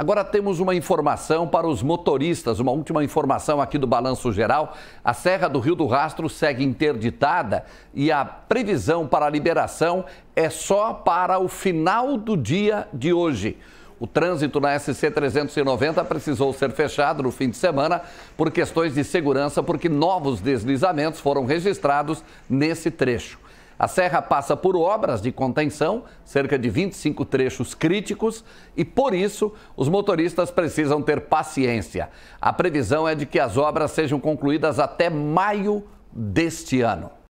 Agora temos uma informação para os motoristas, uma última informação aqui do Balanço Geral. A Serra do Rio do Rastro segue interditada e a previsão para a liberação é só para o final do dia de hoje. O trânsito na SC 390 precisou ser fechado no fim de semana por questões de segurança, porque novos deslizamentos foram registrados nesse trecho. A serra passa por obras de contenção, cerca de 25 trechos críticos, e por isso os motoristas precisam ter paciência. A previsão é de que as obras sejam concluídas até maio deste ano.